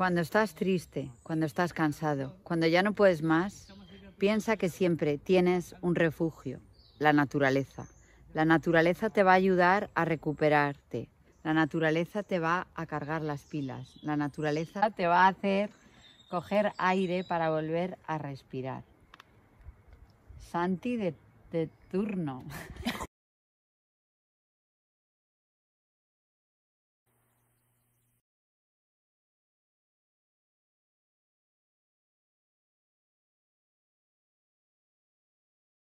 Cuando estás triste, cuando estás cansado, cuando ya no puedes más, piensa que siempre tienes un refugio, la naturaleza. La naturaleza te va a ayudar a recuperarte. La naturaleza te va a cargar las pilas. La naturaleza te va a hacer coger aire para volver a respirar. Santi de, de turno.